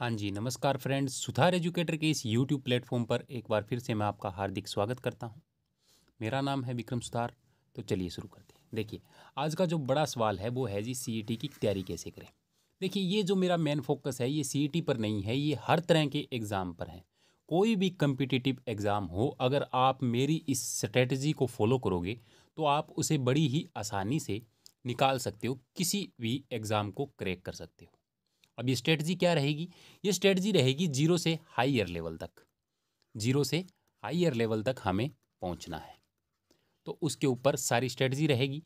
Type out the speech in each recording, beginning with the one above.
हाँ जी नमस्कार फ्रेंड्स सुधार एजुकेटर के इस यूट्यूब प्लेटफॉर्म पर एक बार फिर से मैं आपका हार्दिक स्वागत करता हूँ मेरा नाम है विक्रम सुधार तो चलिए शुरू करते हैं देखिए आज का जो बड़ा सवाल है वो है जी सी e की तैयारी कैसे करें देखिए ये जो मेरा मेन फोकस है ये सी e पर नहीं है ये हर तरह के एग्ज़ाम पर है कोई भी कम्पिटिटिव एग्ज़ाम हो अगर आप मेरी इस स्ट्रेटजी को फॉलो करोगे तो आप उसे बड़ी ही आसानी से निकाल सकते हो किसी भी एग्ज़ाम को क्रैक कर सकते हो अब ये स्ट्रेटजी क्या रहेगी ये स्ट्रेटजी रहेगी जीरो से हाइयर लेवल तक जीरो से हाइयर लेवल तक हमें पहुंचना है तो उसके ऊपर सारी स्ट्रेटजी रहेगी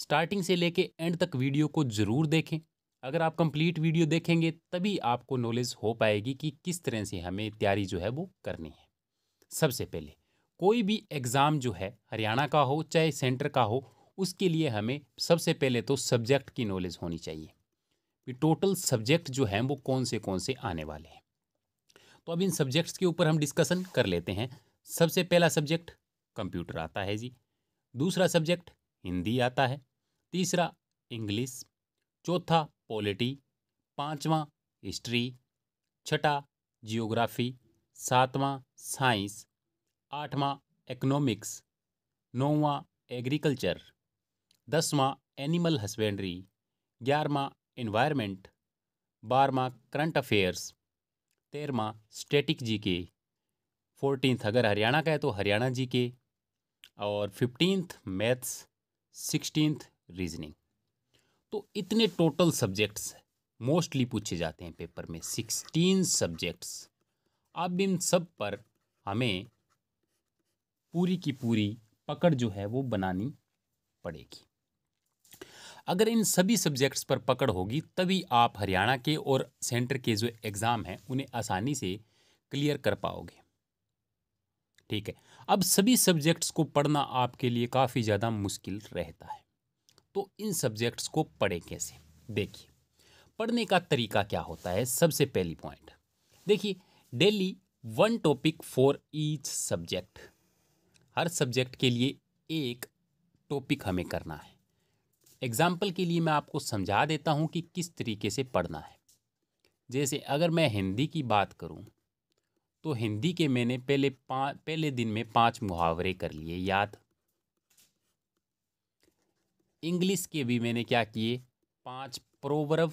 स्टार्टिंग से लेके एंड तक वीडियो को ज़रूर देखें अगर आप कंप्लीट वीडियो देखेंगे तभी आपको नॉलेज हो पाएगी कि किस तरह से हमें तैयारी जो है वो करनी है सबसे पहले कोई भी एग्ज़ाम जो है हरियाणा का हो चाहे सेंटर का हो उसके लिए हमें सबसे पहले तो सब्जेक्ट की नॉलेज होनी चाहिए कि टोटल सब्जेक्ट जो हैं वो कौन से कौन से आने वाले हैं तो अब इन सब्जेक्ट्स के ऊपर हम डिस्कशन कर लेते हैं सबसे पहला सब्जेक्ट कंप्यूटर आता है जी दूसरा सब्जेक्ट हिंदी आता है तीसरा इंग्लिश चौथा पॉलिटी पाँचवा हिस्ट्री छठा जियोग्राफी सातवां साइंस आठवा इकोनॉमिक्स नौवां एग्रीकल्चर दसवां एनिमल हस्बेंड्री ग्यारहवा इन्वायरमेंट बारवा करंट अफेयर्स तेरहवा स्टेटिक जीके फोर्टीनथ अगर हरियाणा का है तो हरियाणा जीके और फिफ्टीनथ मैथ्स सिक्सटीनथ रीजनिंग तो इतने टोटल सब्जेक्ट्स मोस्टली पूछे जाते हैं पेपर में सिक्सटीन सब्जेक्ट्स अब इन सब पर हमें पूरी की पूरी पकड़ जो है वो बनानी पड़ेगी अगर इन सभी सब्जेक्ट्स पर पकड़ होगी तभी आप हरियाणा के और सेंटर के जो एग्ज़ाम हैं उन्हें आसानी से क्लियर कर पाओगे ठीक है अब सभी सब्जेक्ट्स को पढ़ना आपके लिए काफ़ी ज़्यादा मुश्किल रहता है तो इन सब्जेक्ट्स को पढ़ें कैसे देखिए पढ़ने का तरीका क्या होता है सबसे पहली पॉइंट देखिए daily one topic for each subject हर सब्जेक्ट के लिए एक टॉपिक हमें करना है एग्ज़ाम्पल के लिए मैं आपको समझा देता हूँ कि किस तरीके से पढ़ना है जैसे अगर मैं हिंदी की बात करूँ तो हिंदी के मैंने पहले पहले दिन में पांच मुहावरे कर लिए याद इंग्लिश के भी मैंने क्या किए पांच प्रोवर्व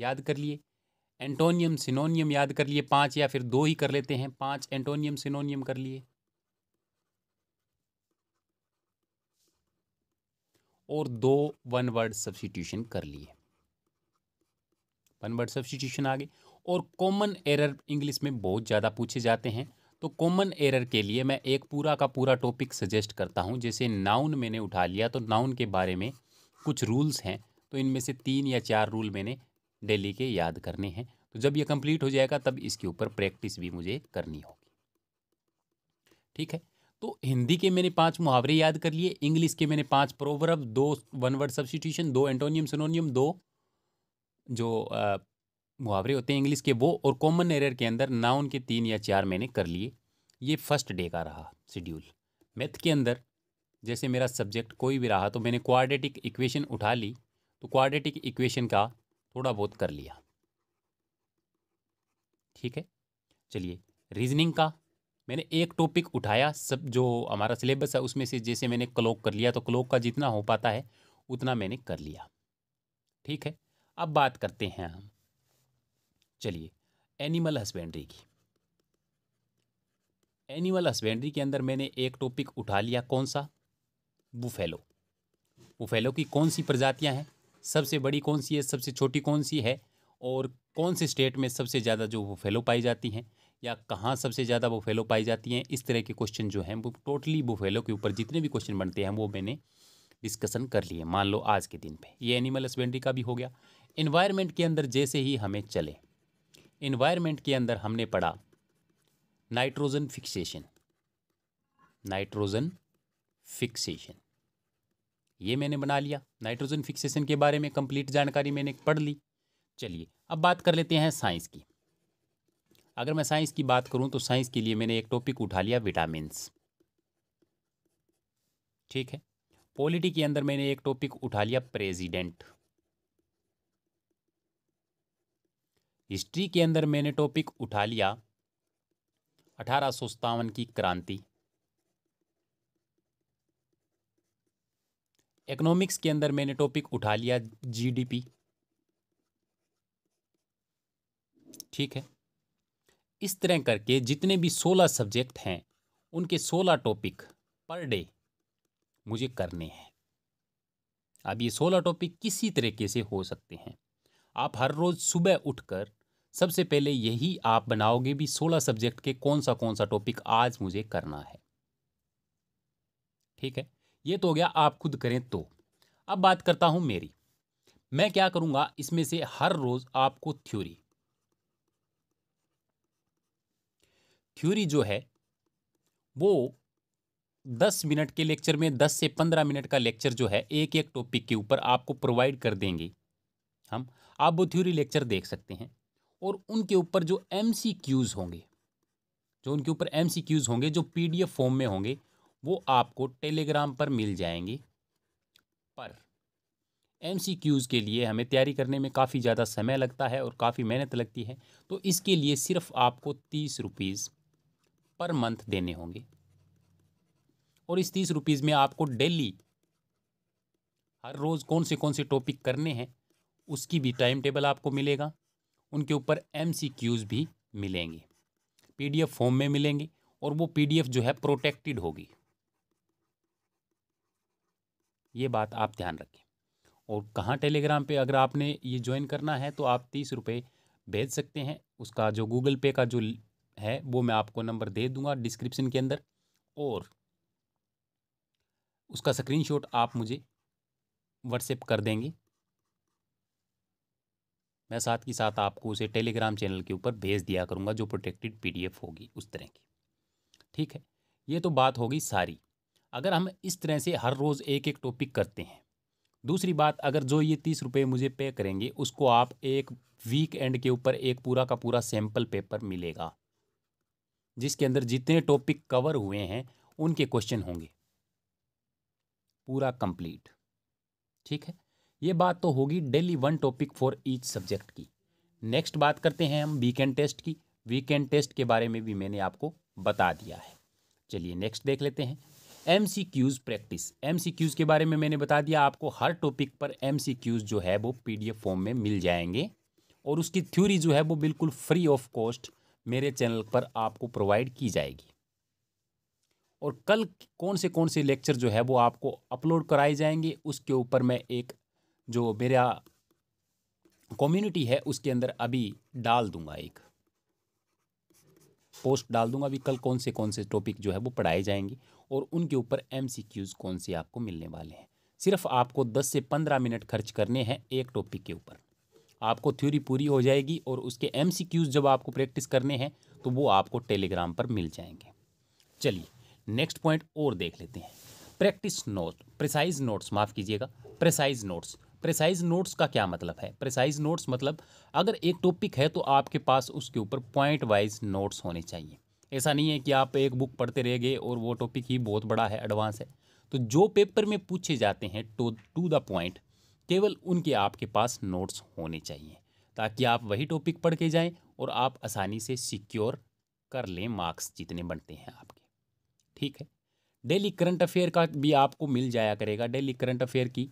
याद कर लिए एंटोनियम सिनोनियम याद कर लिए पांच या फिर दो ही कर लेते हैं पांच एंटोनियम सिनोनियम कर लिए और दो वन वर्ड सब्सिट्यूशन कर लिए वन वर्ड सब्सटीट्यूशन आ गए और कॉमन एरर इंग्लिश में बहुत ज़्यादा पूछे जाते हैं तो कॉमन एरर के लिए मैं एक पूरा का पूरा टॉपिक सजेस्ट करता हूँ जैसे नाउन मैंने उठा लिया तो नाउन के बारे में कुछ रूल्स हैं तो इनमें से तीन या चार रूल मैंने डेली के याद करने हैं तो जब ये कंप्लीट हो जाएगा तब इसके ऊपर प्रैक्टिस भी मुझे करनी होगी ठीक है तो हिंदी के मैंने पांच मुहावरे याद कर लिए इंग्लिश के मैंने पांच प्रोवर्ब दो वन वर्ड सब्सिट्यूशन दो एंटोनियम सिनोनियम दो जो मुहावरे होते हैं इंग्लिश के वो और कॉमन एरर के अंदर नाउन के तीन या चार मैंने कर लिए ये फर्स्ट डे का रहा शेड्यूल मैथ के अंदर जैसे मेरा सब्जेक्ट कोई भी रहा तो मैंने क्वाड्रेटिक इक्वेशन उठा ली तो क्वाड्रेटिक इक्वेशन का थोड़ा बहुत कर लिया ठीक है चलिए रीजनिंग का मैंने एक टॉपिक उठाया सब जो हमारा सिलेबस है उसमें से जैसे मैंने क्लोक कर लिया तो क्लोक का जितना हो पाता है उतना मैंने कर लिया ठीक है अब बात करते हैं हम चलिए एनिमल हस्बेंड्री की एनिमल हस्बेंड्री के अंदर मैंने एक टॉपिक उठा लिया कौन सा बुफेलो बुफेलो की कौन सी प्रजातियां हैं सबसे बड़ी कौन सी है सबसे छोटी कौन सी है और कौन से स्टेट में सबसे ज़्यादा जो बुफेलो पाई जाती हैं या कहाँ सबसे ज़्यादा बुफेलो पाई जाती हैं इस तरह के क्वेश्चन जो हैं वो टोटली बुफेलो के ऊपर जितने भी क्वेश्चन बनते हैं वो मैंने डिस्कशन कर लिए मान लो आज के दिन पे ये एनिमल हस्बेंड्री का भी हो गया इन्वायरमेंट के अंदर जैसे ही हमें चले इन्वायरमेंट के अंदर हमने पढ़ा नाइट्रोजन फिक्सेशन नाइट्रोजन फिक्सेशन ये मैंने बना लिया नाइट्रोजन फिक्सेशन के बारे में कंप्लीट जानकारी मैंने पढ़ ली चलिए अब बात कर लेते हैं साइंस की अगर मैं साइंस की बात करूं तो साइंस के लिए मैंने एक टॉपिक उठा लिया विटामिन ठीक है पॉलिटी के अंदर मैंने एक टॉपिक उठा लिया प्रेसिडेंट हिस्ट्री के अंदर मैंने टॉपिक उठा लिया अठारह की क्रांति इकोनॉमिक्स के अंदर मैंने टॉपिक उठा लिया जीडीपी ठीक है इस तरह करके जितने भी सोलह सब्जेक्ट हैं उनके सोलह टॉपिक पर डे मुझे करने हैं अब ये सोलह टॉपिक किसी तरीके से हो सकते हैं आप हर रोज़ सुबह उठकर सबसे पहले यही आप बनाओगे भी सोलह सब्जेक्ट के कौन सा कौन सा टॉपिक आज मुझे करना है ठीक है ये तो हो गया आप खुद करें तो अब बात करता हूँ मेरी मैं क्या करूँगा इसमें से हर रोज़ आपको थ्योरी थ्योरी जो है वो दस मिनट के लेक्चर में दस से पंद्रह मिनट का लेक्चर जो है एक एक टॉपिक के ऊपर आपको प्रोवाइड कर देंगे हम आप वो थ्योरी लेक्चर देख सकते हैं और उनके ऊपर जो एम सी क्यूज़ होंगे जो उनके ऊपर एम सी क्यूज़ होंगे जो पी डी एफ फॉर्म में होंगे वो आपको टेलीग्राम पर मिल जाएंगे पर एम सी क्यूज़ के लिए हमें तैयारी करने में काफ़ी ज़्यादा समय लगता है और काफ़ी मेहनत लगती है तो इसके लिए सिर्फ आपको तीस रुपीज़ पर मंथ देने होंगे और इस तीस रुपीज़ में आपको डेली हर रोज़ कौन से कौन से टॉपिक करने हैं उसकी भी टाइम टेबल आपको मिलेगा उनके ऊपर एम भी मिलेंगे पी फॉर्म में मिलेंगे और वो पी जो है प्रोटेक्टेड होगी ये बात आप ध्यान रखें और कहाँ टेलीग्राम पे अगर आपने ये ज्वाइन करना है तो आप तीस रुपये भेज सकते हैं उसका जो गूगल पे का जो है वो मैं आपको नंबर दे दूंगा डिस्क्रिप्शन के अंदर और उसका स्क्रीनशॉट आप मुझे व्हाट्सएप कर देंगे मैं साथ के साथ आपको उसे टेलीग्राम चैनल के ऊपर भेज दिया करूँगा जो प्रोटेक्टेड पीडीएफ होगी उस तरह की ठीक है ये तो बात होगी सारी अगर हम इस तरह से हर रोज़ एक एक टॉपिक करते हैं दूसरी बात अगर जो ये तीस रुपये मुझे पे करेंगे उसको आप एक वीक एंड के ऊपर एक पूरा का पूरा सैम्पल पेपर मिलेगा जिसके अंदर जितने टॉपिक कवर हुए हैं उनके क्वेश्चन होंगे पूरा कंप्लीट ठीक है ये बात तो होगी daily one topic for each subject की नेक्स्ट बात करते हैं हम वीकेंड टेस्ट की वीकेंड टेस्ट के बारे में भी मैंने आपको बता दिया है चलिए नेक्स्ट देख लेते हैं M C Qs practice M C Qs के बारे में मैंने बता दिया आपको हर टॉपिक पर एम सी क्यूज़ जो है वो पी डी एफ फॉर्म में मिल जाएंगे और उसकी थ्योरी जो है वो बिल्कुल फ्री ऑफ कॉस्ट मेरे चैनल पर आपको प्रोवाइड की जाएगी और कल कौन से कौन से लेक्चर जो है वो आपको अपलोड कराए जाएंगे उसके ऊपर मैं एक जो मेरा कम्युनिटी है उसके अंदर अभी डाल दूंगा एक पोस्ट डाल दूंगा अभी कल कौन से कौन से टॉपिक जो है वो पढ़ाए जाएंगे और उनके ऊपर एम कौन से आपको मिलने वाले हैं सिर्फ आपको दस से पंद्रह मिनट खर्च करने हैं एक टॉपिक के ऊपर आपको थ्योरी पूरी हो जाएगी और उसके एम जब आपको प्रैक्टिस करने हैं तो वो आपको टेलीग्राम पर मिल जाएंगे चलिए नेक्स्ट पॉइंट और देख लेते हैं प्रैक्टिस नोट प्रिसाइज नोट्स माफ़ कीजिएगा प्रिसाइज नोट्स प्रिसाइज नोट्स का क्या मतलब है प्रिसाइज नोट्स मतलब अगर एक टॉपिक है तो आपके पास उसके ऊपर पॉइंट वाइज नोट्स होने चाहिए ऐसा नहीं है कि आप एक बुक पढ़ते रह गए और वो टॉपिक ही बहुत बड़ा है एडवांस है तो जो पेपर में पूछे जाते हैं टू टू द पॉइंट केवल उनके आपके पास नोट्स होने चाहिए ताकि आप वही टॉपिक पढ़ के जाएं और आप आसानी से सिक्योर कर लें मार्क्स जितने बनते हैं आपके ठीक है डेली करंट अफेयर का भी आपको मिल जाया करेगा डेली करंट अफेयर की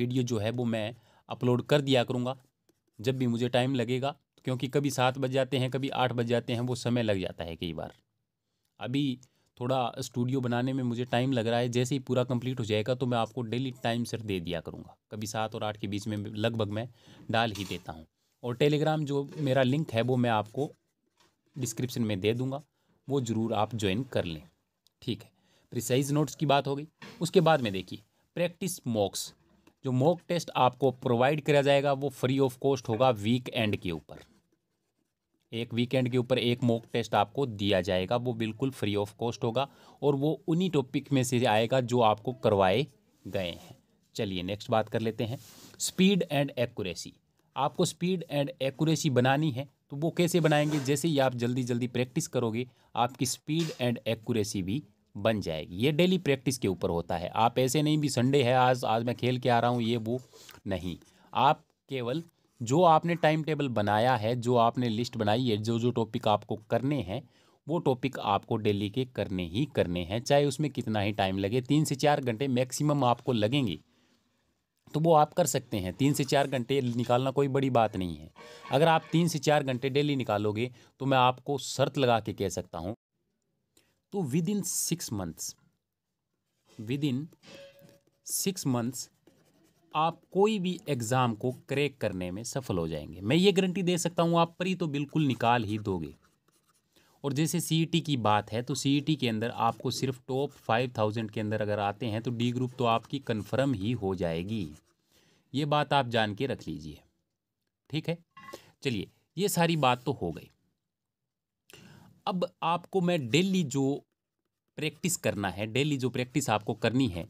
वीडियो जो है वो मैं अपलोड कर दिया करूँगा जब भी मुझे टाइम लगेगा क्योंकि कभी सात बज जाते हैं कभी आठ बज जाते हैं वो समय लग जाता है कई बार अभी थोड़ा स्टूडियो बनाने में मुझे टाइम लग रहा है जैसे ही पूरा कंप्लीट हो जाएगा तो मैं आपको डेली टाइम सर दे दिया करूँगा कभी सात और आठ के बीच में लगभग मैं डाल ही देता हूँ और टेलीग्राम जो मेरा लिंक है वो मैं आपको डिस्क्रिप्शन में दे दूँगा वो ज़रूर आप ज्वाइन कर लें ठीक है प्रिसाइज नोट्स की बात हो गई उसके बाद में देखिए प्रैक्टिस मॉक्स जो मॉक टेस्ट आपको प्रोवाइड किया जाएगा वो फ्री ऑफ कॉस्ट होगा वीक एंड के ऊपर एक वीकेंड के ऊपर एक मॉक टेस्ट आपको दिया जाएगा वो बिल्कुल फ्री ऑफ कॉस्ट होगा और वो उन्हीं टॉपिक में से आएगा जो आपको करवाए गए हैं चलिए नेक्स्ट बात कर लेते हैं स्पीड एंड एक्यूरेसी आपको स्पीड एंड एक्यूरेसी बनानी है तो वो कैसे बनाएंगे जैसे ही आप जल्दी जल्दी प्रैक्टिस करोगे आपकी स्पीड एंड एक्यूरेसी भी बन जाएगी ये डेली प्रैक्टिस के ऊपर होता है आप ऐसे नहीं भी संडे है आज आज मैं खेल के आ रहा हूँ ये वो नहीं आप केवल जो आपने टाइम टेबल बनाया है जो आपने लिस्ट बनाई है जो जो टॉपिक आपको करने हैं वो टॉपिक आपको डेली के करने ही करने हैं चाहे उसमें कितना ही टाइम लगे तीन से चार घंटे मैक्सिमम आपको लगेंगे तो वो आप कर सकते हैं तीन से चार घंटे निकालना कोई बड़ी बात नहीं है अगर आप तीन से चार घंटे डेली निकालोगे तो मैं आपको शर्त लगा के कह सकता हूँ तो within six months within six months आप कोई भी एग्ज़ाम को क्रैक करने में सफल हो जाएंगे मैं ये गारंटी दे सकता हूँ आप परी तो बिल्कुल निकाल ही दोगे और जैसे सी e की बात है तो सी e के अंदर आपको सिर्फ टॉप फाइव थाउजेंड के अंदर अगर आते हैं तो डी ग्रुप तो आपकी कन्फर्म ही हो जाएगी ये बात आप जान के रख लीजिए ठीक है चलिए ये सारी बात तो हो गई अब आपको मैं डेली जो प्रैक्टिस करना है डेली जो प्रैक्टिस आपको करनी है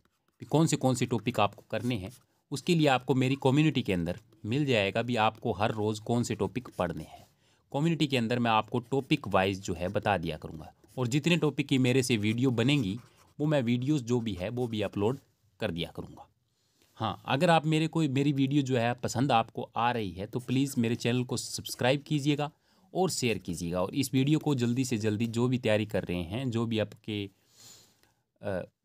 कौन से कौन से टॉपिक आपको करने हैं उसके लिए आपको मेरी कम्युनिटी के अंदर मिल जाएगा भी आपको हर रोज़ कौन से टॉपिक पढ़ने हैं कम्युनिटी के अंदर मैं आपको टॉपिक वाइज जो है बता दिया करूँगा और जितने टॉपिक की मेरे से वीडियो बनेंगी वो मैं वीडियोस जो भी है वो भी अपलोड कर दिया करूँगा हाँ अगर आप मेरे कोई मेरी वीडियो जो है पसंद आपको आ रही है तो प्लीज़ मेरे चैनल को सब्सक्राइब कीजिएगा और शेयर कीजिएगा और इस वीडियो को जल्दी से जल्दी जो भी तैयारी कर रहे हैं जो भी आपके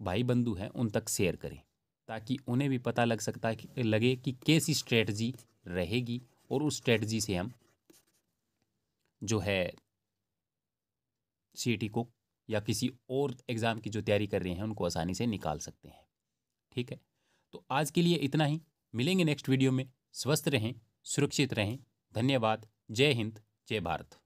भाई बंधु हैं उन तक शेयर करें ताकि उन्हें भी पता लग सकता कि लगे कि कैसी स्ट्रेटजी रहेगी और उस स्ट्रेटजी से हम जो है सी e को या किसी और एग्ज़ाम की जो तैयारी कर रहे हैं उनको आसानी से निकाल सकते हैं ठीक है तो आज के लिए इतना ही मिलेंगे नेक्स्ट वीडियो में स्वस्थ रहें सुरक्षित रहें धन्यवाद जय हिंद जय भारत